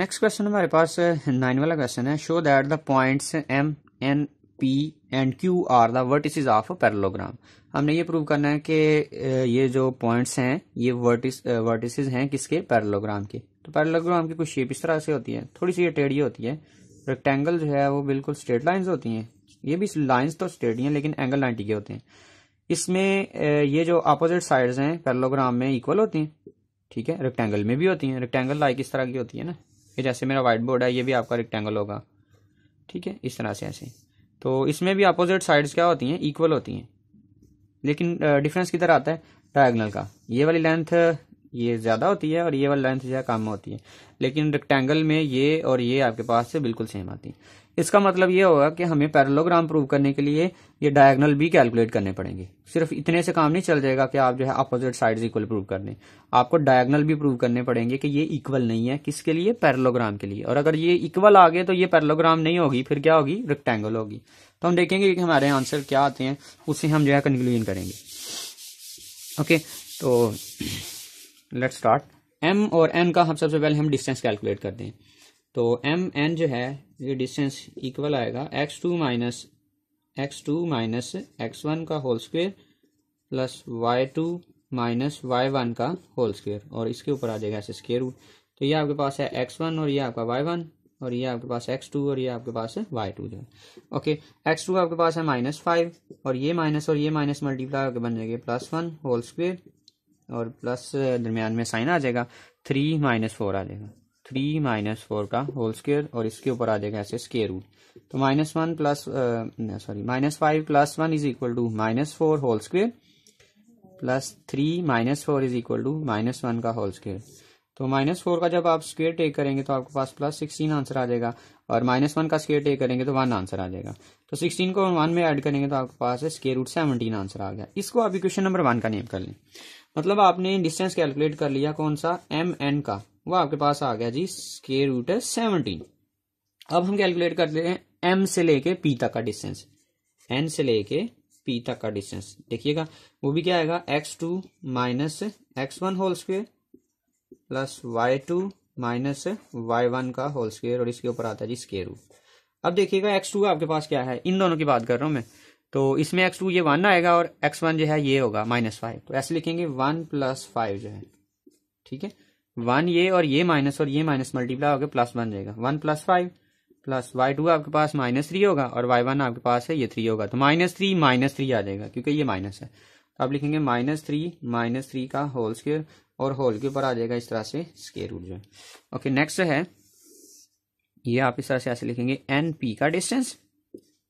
next question हमारे पास nine uh, वाला क्वेश्चन है show that the points M N P and Q are the vertices of parallelogram हमने ये prove करना है कि uh, ये जो पॉइंट्स हैं ये वर्टिस वर्टिसेस uh, हैं किसके पैरलोग्राम के तो पैरलोग्राम की कुछ शेप इस तरह से होती है थोड़ी सी ये टेढ़ी होती है रेक्टेंगल जो है वो बिल्कुल स्ट्रेट लाइन्स होती हैं ये भी लाइन्स तो स्ट्रेट ही हैं लेकिन एंगल नाइन्टी के होते हैं इसमें ये जो अपोजिट साइड्स हैं पैरलोग्राम में इक्वल होती हैं ठीक है रेक्टेंगल में भी होती हैं रेक्टेंगल लाइक इस तरह की होती है ना ये जैसे मेरा वाइट बोर्ड है ये भी आपका रेक्टेंगल होगा ठीक है इस तरह से ऐसे तो इसमें भी अपोजिट साइड्स क्या होती हैं इक्वल होती हैं लेकिन डिफरेंस किधर आता है डायगनल का ये वाली लेंथ ये ज़्यादा होती है और ये वाली लेंथ जो है कम होती है लेकिन रेक्टेंगल में ये और ये आपके पास से बिल्कुल सेम आती है इसका मतलब ये होगा कि हमें पैरलोग्राम प्रूव करने के लिए ये डायगनल भी कैलकुलेट करने पड़ेंगे सिर्फ इतने से काम नहीं चल जाएगा कि आप जो है अपोजिट साइड इक्वल प्रूव कर दें आपको डायगनल भी प्रूव करने पड़ेंगे कि ये इक्वल नहीं है किसके लिए पैरलोग्राम के लिए और अगर ये इक्वल आ गए तो ये पैरलोग्राम नहीं होगी फिर क्या होगी रेक्टेंगल होगी तो हम देखेंगे कि हमारे आंसर क्या आते हैं उससे हम जो है कंक्लूजन करेंगे ओके तो लेट स्टार्ट एम और एन का हम सबसे पहले हम डिस्टेंस कैलकुलेट करते हैं तो एम एन जो है ये डिस्टेंस इक्वल आएगा X two minus X two minus X one का whole square plus Y two minus Y one का होल स्क्वेयर और इसके ऊपर आ जाएगा ऐसे स्केयर रूट तो ये आपके पास है एक्स वन और ये आपका वाई वन और ये आपके पास एक्स टू और ये आपके पास है वाई टू जो है ओके एक्स टू आपके पास है माइनस फाइव और ये माइनस और ये माइनस मल्टीप्लाई होकर बन जाएगी प्लस वन होल स्क्वेयर और प्लस दरमियान में साइन आ जाएगा थ्री माइनस फोर आ जाएगा थ्री माइनस फोर का होल स्केयर और इसके ऊपर आ जाएगा ऐसे स्केयर रूट तो minus one plus sorry minus five plus one is equal to minus four whole square plus three minus four is equal to minus one का whole square तो माइनस फोर का जब आप स्केयर टेक करेंगे तो आपके पास प्लस सिक्सटीन आंसर आ जाएगा और माइनस वन का स्केयर टेक करेंगे तो वन आंसर आ जाएगा तो सिक्सटीन को वन में ऐड करेंगे तो आपके पास स्केयर रूट सेवनटीन आंसर आ गया इसको आप इक्वेशन नंबर वन का नेम कर लें मतलब आपने डिस्टेंस कैलकुलेट कर लिया कौन सा एम एन का वो आपके पास आ गया जी स्केयर रूट है सेवनटीन अब हम कैलकुलेट कर लेते हैं एम से लेके पी तक का डिस्टेंस एन से लेके पी तक का डिस्टेंस देखिएगा वो भी क्या आएगा X two minus X one whole square plus Y two minus Y one का होल स्क्वेयर और इसके ऊपर आता है जी स्केयर रूट अब देखिएगा एक्स टू आपके पास क्या है इन दोनों की बात कर रहा हूं मैं तो इसमें एक्स टू ये वन आएगा और एक्स वन जो है ये होगा माइनस फाइव तो ऐसे लिखेंगे वन प्लस फाइव जो है ठीक है वन ये और ये माइनस और ये माइनस मल्टीप्लाई होकर प्लस बन जाएगा one plus five plus Y two आपके पास माइनस थ्री होगा और वाई वन आपके पास है ये थ्री होगा तो माइनस थ्री माइनस थ्री आ जाएगा क्योंकि ये माइनस है तो आप लिखेंगे माइनस थ्री माइनस थ्री का होल स्केयर और होल के ऊपर आ जाएगा इस तरह से स्केयर रूट जो है ओके नेक्स्ट है ये आप इस तरह से ऐसे लिखेंगे एन पी का distance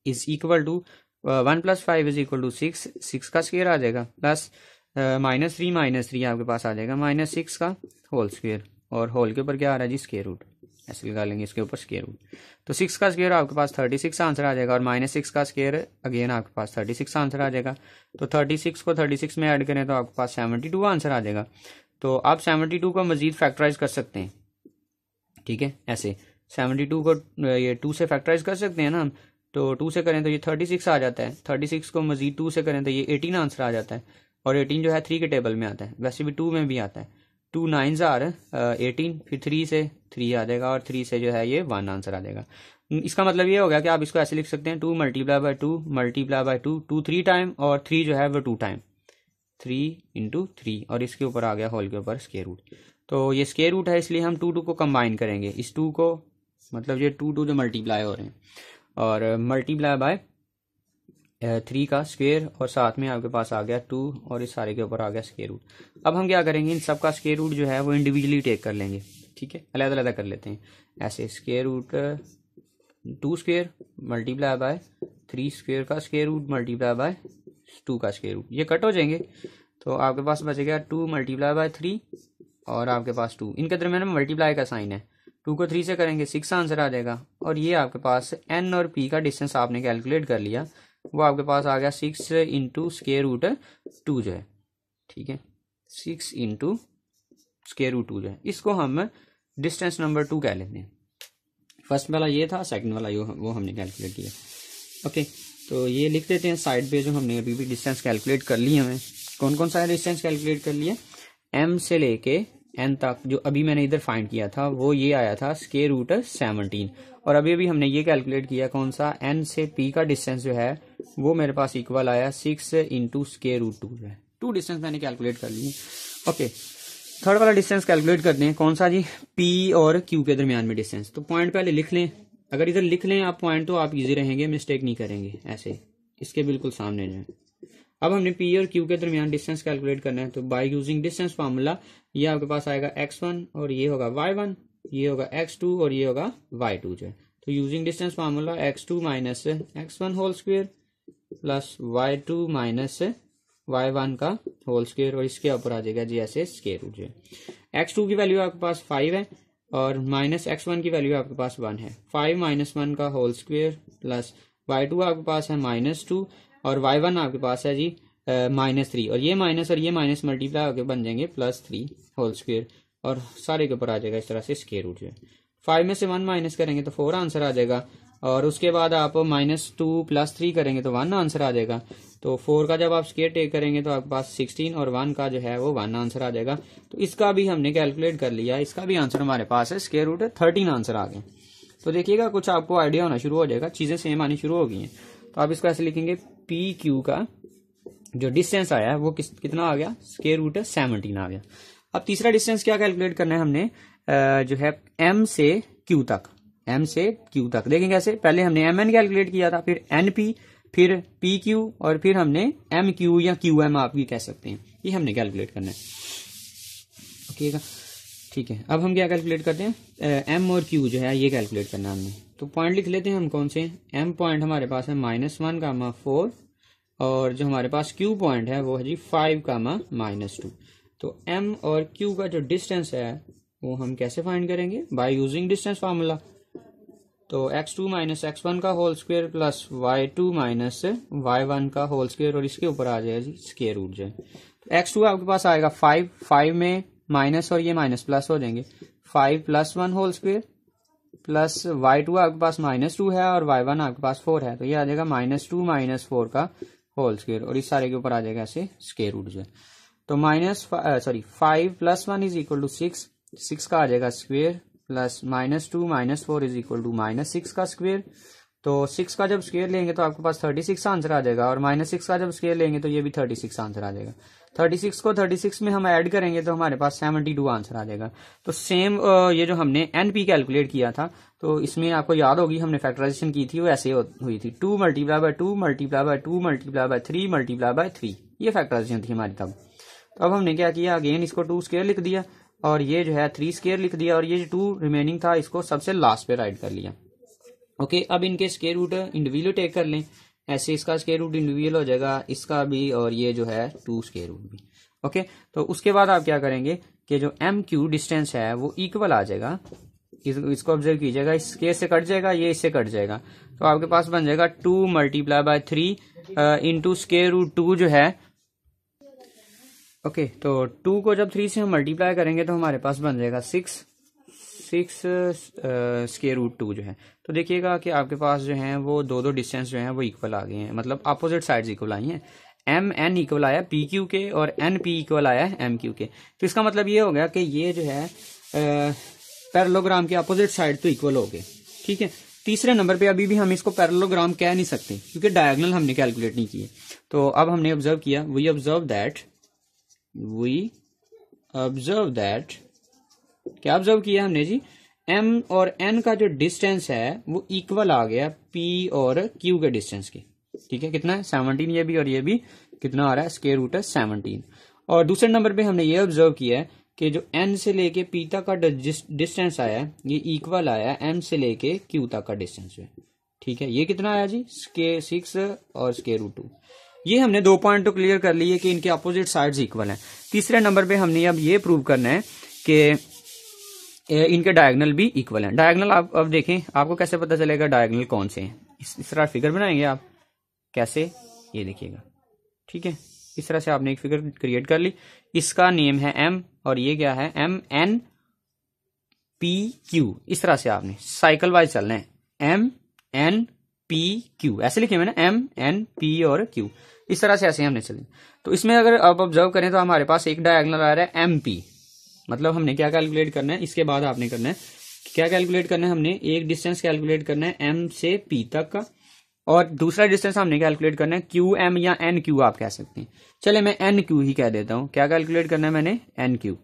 is equal to one plus five is equal to six six का स्केयर आ जाएगा plus minus three minus three आपके पास आ जाएगा माइनस सिक्स का होल स्क्वेयर और होल के ऊपर क्या आ रहा है जी स्केयर रूट ऐसे लगा लेंगे इसके ऊपर स्केयर रूट तो सिक्स का स्केयर आपके पास थर्टी सिक्स आंसर आ जाएगा और माइनस सिक्स का स्केयर अगेन आपके पास थर्टी सिक्स आंसर आ जाएगा तो थर्टी सिक्स को थर्टी सिक्स में ऐड करें तो आपके पास सेवनटी टू आंसर आ जाएगा तो आप सेवनटी टू का मजीद फैक्टराइज कर सकते हैं ठीक है ऐसे सेवनटी टू को ये टू से फैक्टराइज कर सकते हैं ना तो टू से करें तो ये थर्टी सिक्स आ जाता है थर्टी सिक्स को मजीद टू से करें तो ये एटीन आंसर आ जाता है और एटीन जो है थ्री के टेबल में आता है वैसे भी टू में भी आता है टू नाइन ज़ार एटीन फिर थ्री से थ्री आ जाएगा और थ्री से जो है ये वन आंसर आ जाएगा इसका मतलब ये हो गया कि आप इसको ऐसे लिख सकते हैं two multiply by two multiply by two two three time और थ्री जो है वो two time three into three और इसके ऊपर आ गया हॉल के ऊपर स्केयर रूट तो ये स्केयर रूट है इसलिए हम टू टू को कंबाइन करेंगे इस टू को मतलब ये टू टू जो मल्टीप्लाई हो रहे हैं और मल्टीप्लाई uh, बाय थ्री का स्क्वेयर और साथ में आपके पास आ गया टू और इस सारे के ऊपर आ गया स्केयर रूट अब हम क्या करेंगे इन सब का स्केयर रूट जो है वो इंडिविजुअली टेक कर लेंगे ठीक है अलग अलग कर लेते हैं ऐसे square root two square multiply by three square का square root multiply by two का स्केयर रूट ये कट हो जाएंगे तो आपके पास बचेगा टू मल्टीप्लाई बाय थ्री और आपके पास टू इनके दरमियान मल्टीप्लाई का साइन है टू को थ्री से करेंगे सिक्स आंसर आ जाएगा और ये आपके पास एन और पी का डिस्टेंस आपने कैलकुलेट कर लिया वो आपके पास आ गया six into square root two जो है ठीक है six into square root two जो है इसको हम डिस्टेंस नंबर टू कह लेते हैं फर्स्ट वाला ये था सेकंड वाला वो हमने कैलकुलेट किया ओके तो ये लिख देते हैं साइड पे जो हमने अभी भी डिस्टेंस कैलकुलेट कर लिया हमें कौन कौन सा डिस्टेंस कैलकुलेट कर लिया एम से लेके एन तक जो अभी मैंने इधर फाइंड किया था वो ये आया था स्के रूट सेवनटीन और अभी अभी हमने ये कैलकुलेट किया कौन सा एन से पी का डिस्टेंस जो है वो मेरे पास इक्वल आया six into square root two two distance मैंने कैलकुलेट कर लिए ओके थर्ड वाला डिस्टेंस कैलकुलेट करते हैं कौन सा जी पी और क्यू के दरमियान में डिस्टेंस तो पॉइंट पहले लिख लें अगर इधर लिख लें आप पॉइंट तो आप इजी रहेंगे मिस्टेक नहीं करेंगे ऐसे इसके बिल्कुल सामने जाए अब हमने पी और क्यू के दरमियान डिस्टेंस कैलकुलेट करना है तो बाय यूजिंग डिस्टेंस फार्मूला ये आपके पास आएगा एक्स वन और ये होगा वाई वन ये होगा एक्स टू और ये होगा वाई टू जो है तो using distance formula X two minus X one whole square plus Y two minus Y one का होल स्केयर और इसके ऊपर आ जाएगा जी ऐसे स्केयर हो जाएगा एक्स टू की वैल्यू आपके पास फाइव है और माइनस एक्स वन की वैल्यू आपके पास वन है फाइव माइनस वन का whole square plus Y two आपके पास है माइनस टू और वाई वन आपके पास है जी माइनस थ्री और ये माइनस और ये माइनस मल्टीप्लाई होकर बन जाएंगे प्लस थ्री होल स्क्वेयर और सारे के ऊपर आ जाएगा इस तरह से स्केयर उठ जाए फाइव में से वन माइनस करेंगे तो फोर आंसर आ जाएगा और उसके बाद आप माइनस टू प्लस थ्री करेंगे तो वन आंसर आ जाएगा तो फोर का जब आप स्केयर टेक करेंगे तो आपके पास सिक्सटीन और वन का जो है वो वन आंसर आ जाएगा तो इसका भी हमने कैलकुलेट कर लिया इसका भी आंसर हमारे पास है स्केयर रूट थर्टीन आंसर आ गए तो देखिएगा कुछ आपको आइडिया होना शुरू हो जाएगा चीज़ें सेम आनी शुरू हो गई हैं तो आप इसको ऐसे लिखेंगे पी क्यू का जो डिस्टेंस आया है वो किस कितना आ गया स्केयर रूट सेवनटीन आ गया अब तीसरा डिस्टेंस क्या कैलकुलेट करना है हमने जो है एम से क्यू तक एम से क्यू तक देखें कैसे पहले हमने एम एन कैलकुलेट किया था फिर एन पी फिर पी क्यू और फिर हमने एम क्यू या क्यू एम आप भी कह सकते हैं ये हमने कैलकुलेट करना है ओकेगा तो ठीक है अब हम क्या कैलकुलेट करते हैं एम और क्यू जो है ये कैलकुलेट करना हमने तो पॉइंट लिख लेते हैं हम कौन से एम पॉइंट हमारे पास है माइनस वन कामा फोर और जो हमारे पास क्यू पॉइंट है वो है G five comma minus two तो एम और क्यू का जो डिस्टेंस है वो हम कैसे फाइंड करेंगे बाय यूजिंग डिस्टेंस फार्मूला तो x2 two minus X one का whole square plus Y two minus Y one का होल स्क्वायर और इसके ऊपर आ जी स्केयर रूट जाए तो एक्स टू आपके पास आएगा फाइव फाइव में माइनस और ये माइनस प्लस हो जाएंगे five plus one whole square plus Y two आपके पास माइनस टू है और वाई वन आपके पास फोर है तो ये आ जाएगा माइनस टू माइनस फोर का होल स्केयर और इस सारे के ऊपर आ जाएगा ऐसे स्केयर रूट जाए तो minus sorry five plus one is equal to six six का आ जाएगा square plus minus two minus four is equal to minus six का स्क्वेयर तो सिक्स का जब स्क्वेयर लेंगे तो आपके पास थर्टी सिक्स आंसर आ जाएगा और माइनस सिक्स का जब स्क्वेयर लेंगे तो ये भी थर्टी सिक्स आंसर आ जाएगा थर्टी सिक्स को थर्टी सिक्स में हम ऐड करेंगे तो हमारे पास सेवेंटी टू आंसर आ जाएगा तो सेम ये जो हमने एन पी कैलकुलेट किया था तो इसमें आपको याद होगी हमने फैक्टराइजेशन की थी वो ऐसे हुई थी two multiply by two multiply by two multiply by three multiply by three ये फैक्टराइजेशन थी हमारी तब तो अब हमने क्या किया अगेन इसको टू स्केयर लिख दिया और ये जो है थ्री स्केयर लिख दिया और ये जो टू रिमेनिंग था इसको सबसे लास्ट पे राइट कर लिया ओके अब इनके स्केयर रूट इंडिविजुअल टेक कर लें ऐसे इसका स्केयर रूट इंडिविजुअल हो जाएगा इसका भी और ये जो है टू स्केयर रूट भी ओके तो उसके बाद आप क्या करेंगे कि जो एम क्यू डिस्टेंस है वो इक्वल आ जाएगा इस, इसको ऑब्जर्व कीजिएगा इस स्केयर से कट जाएगा ये इससे कट जाएगा तो आपके पास बन जाएगा two multiply by three into square root two जो है ओके तो टू को जब थ्री से हम मल्टीप्लाई करेंगे तो हमारे पास बन जाएगा six six square root two जो है तो देखिएगा कि आपके पास जो है वो दो दो डिस्टेंस जो है वो इक्वल आ गए हैं मतलब अपोजिट साइड इक्वल आई हैं एम एन इक्वल आया पी क्यू के और एन पी इक्वल आया है एम क्यू के तो इसका मतलब ये हो गया कि ये जो है पैरलोग्राम uh, के अपोजिट साइड तो इक्वल हो गए ठीक है तीसरे नंबर पे अभी भी हम इसको पैरलोग्राम कह नहीं सकते क्योंकि डायगनल हमने कैलकुलेट नहीं किए तो अब हमने ऑब्जर्व किया we observe that we observe that क्या ऑब्जर्व किया हमने जी एम और एन का जो डिस्टेंस है वो इक्वल आ गया पी और क्यू के डिस्टेंस की ठीक है कितना है सेवनटीन ये भी और ये भी कितना आ रहा है स्केयर रूट है सेवनटीन और दूसरे नंबर पे हमने ये ऑब्जर्व किया है कि जो एन से लेके पी तक का डिस्टेंस आया है ये इक्वल आया एम से लेके क्यू तक का डिस्टेंस ठीक है ये कितना आया जी स्के सिक्स और स्केयर रूट टू ये हमने दो पॉइंट तो क्लियर कर लिए कि इनके अपोजिट साइड्स इक्वल हैं तीसरे नंबर पे हमने अब ये प्रूव करना है कि इनके डायगनल भी इक्वल हैं डायगनल आप अब देखें आपको कैसे पता चलेगा डायगनल कौन से हैं इस, इस तरह फिगर बनाएंगे आप कैसे ये देखिएगा ठीक है इस तरह से आपने एक फिगर क्रिएट कर ली इसका नेम है एम और ये क्या है एम एन पी क्यू इस तरह से आपने साइकिल वाइज चलना है एम एन पी क्यू ऐसे लिखे मैंने एम एन पी और क्यू इस तरह से ऐसे हमने चले तो इसमें अगर आप ऑब्जर्व करें तो हमारे पास एक डायगनल आ रहा है एम पी मतलब हमने क्या कैलकुलेट करना है इसके बाद आपने करना है क्या कैलकुलेट करना है हमने एक डिस्टेंस कैलकुलेट करना है एम से पी तक का और दूसरा डिस्टेंस हमने कैलकुलेट करना है क्यू एम या एन क्यू आप कह सकते हैं चले मैं एन क्यू ही कह देता हूं क्या कैलकुलेट करना है मैंने एन क्यू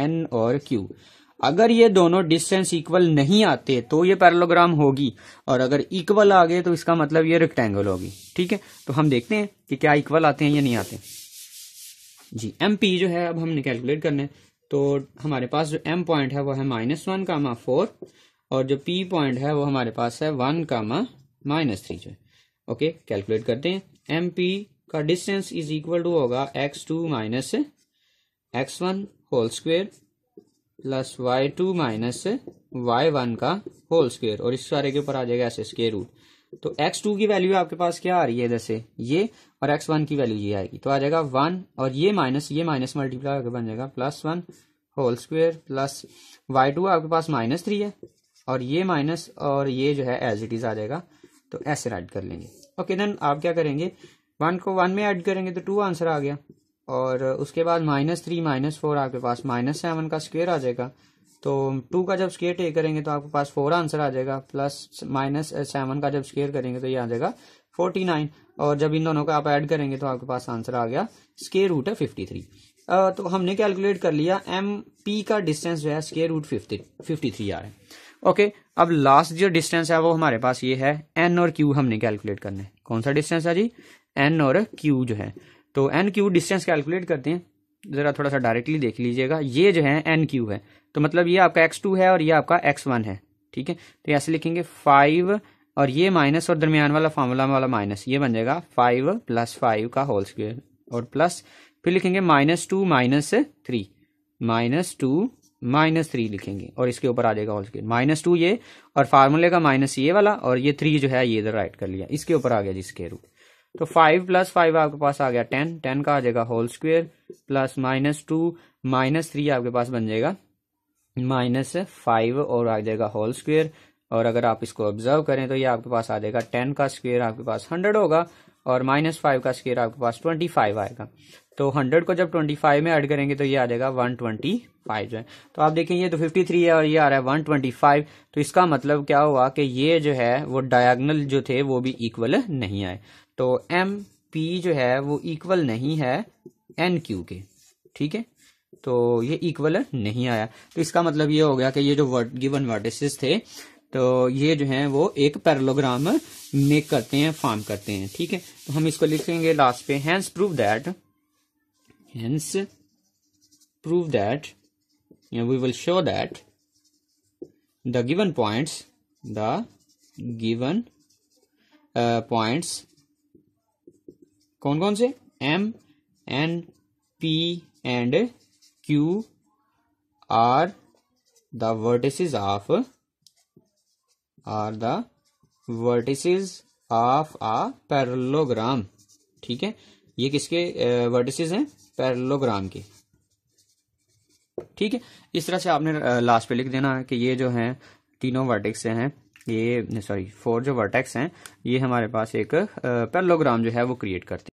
एन और क्यू अगर ये दोनों डिस्टेंस इक्वल नहीं आते तो ये पैरलोग्राम होगी और अगर इक्वल आ गए तो इसका मतलब ये रेक्टेंगल होगी ठीक है तो हम देखते हैं कि क्या इक्वल आते हैं या नहीं आते जी एम पी जो है अब हमने कैलकुलेट करना है तो हमारे पास जो एम पॉइंट है वो है माइनस वन कामा फोर और जो पी पॉइंट है वो हमारे पास है वन कामा माइनस थ्री जो है ओके कैलकुलेट करते हैं एम पी का डिस्टेंस इज इक्वल टू होगा X two minus X one whole square plus Y two minus Y one का होल स्क्वेयर और इस सारे के ऊपर आ जाएगा ऐसे स्केयर रूट तो एक्स टू की वैल्यू आपके पास क्या आ रही है जैसे ये और एक्स वन की वैल्यू ये आएगी तो आ जाएगा वन और ये माइनस ये माइनस मल्टीप्लाई होकर बन जाएगा plus one whole square plus Y two आपके पास माइनस थ्री है और ये माइनस और ये जो है एज इट इज आ जाएगा तो ऐसे राइट कर लेंगे ओके देन आप क्या करेंगे वन को वन में एड करेंगे तो टू आंसर आ गया और उसके बाद माइनस थ्री माइनस फोर आपके पास माइनस सेवन का स्क्वेयर आ जाएगा तो टू का जब स्केयर टेक करेंगे तो आपके पास फोर आंसर आ जाएगा प्लस माइनस सेवन का जब स्केयर करेंगे तो ये आ जाएगा फोर्टी नाइन और जब इन दोनों का आप ऐड करेंगे तो आपके पास आंसर आ गया स्केयर रूट है फिफ्टी थ्री तो हमने कैलकुलेट कर लिया एम पी का डिस्टेंस जो है square root fifty fifty three आ रहा है ओके अब लास्ट जो डिस्टेंस है वो हमारे पास ये है एन और क्यू हमने कैलकुलेट करना है कौन सा डिस्टेंस है जी एन और क्यू जो है तो एन क्यू डिस्टेंस कैलकुलेट करते हैं ज़रा थोड़ा सा डायरेक्टली देख लीजिएगा ये जो है एन क्यू है तो मतलब ये आपका एक्स टू है और ये आपका एक्स वन है ठीक है तो ऐसे लिखेंगे फाइव और ये माइनस और दरमियान वाला फार्मूला वाला माइनस ये बन जाएगा फाइव प्लस फाइव का होल स्क्वेयर और प्लस फिर लिखेंगे minus two minus three minus two minus three लिखेंगे और इसके ऊपर आ जाएगा होल स्क्वेयर माइनस टू ये और फार्मूले का माइनस ये वाला और ये थ्री जो है ये इधर राइट कर लिया इसके ऊपर आ गया जी स्केयर रूट तो फाइव प्लस फाइव आपके पास आ गया टेन टेन का आ जाएगा whole square plus minus two minus three आपके पास बन जाएगा माइनस फाइव और आ जाएगा होल स्क्वेयर और अगर आप इसको ऑब्जर्व करें तो ये आपके पास आ जाएगा टेन का स्क्वेयर आपके पास हंड्रेड होगा और माइनस फाइव का स्क्वेयर आपके पास ट्वेंटी फाइव आएगा तो हंड्रेड को जब ट्वेंटी फाइव में ऐड करेंगे तो ये आ जाएगा वन ट्वेंटी फाइव जो है तो आप देखें ये तो फिफ्टी थ्री है और ये आ रहा है वन ट्वेंटी फाइव तो इसका मतलब क्या हुआ कि ये जो है वो डायगनल जो थे वो भी इक्वल नहीं आए तो एम पी जो है वो इक्वल नहीं है एन क्यू के ठीक है तो ये इक्वल नहीं आया तो इसका मतलब ये हो गया कि ये जो वर्ड गिवन वर्डिस थे तो ये जो है वो एक पैरलोग्राम मेक करते हैं फॉर्म करते हैं ठीक है तो हम इसको लिखेंगे लास्ट पे hence prove that hence prove that we will show that the given points the given points कौन कौन से M N P and Q are the vertices of are the vertices of a parallelogram ठीक है ये किसके vertices हैं parallelogram के ठीक है इस तरह से आपने लास्ट पे लिख देना है कि ये जो है तीनों वर्टेक्स हैं ये सॉरी फोर जो वर्टेक्स हैं ये हमारे पास एक पैरलोग्राम जो है वो क्रिएट करते हैं